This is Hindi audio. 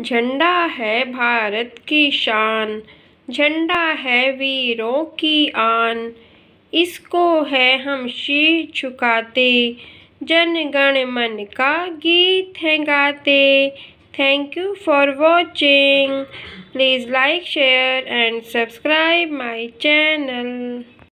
झंडा है भारत की शान झंडा है वीरों की आन इसको है हम शीर झुकाते जनगण मन का गीत है गाते thank you for watching please like share and subscribe my channel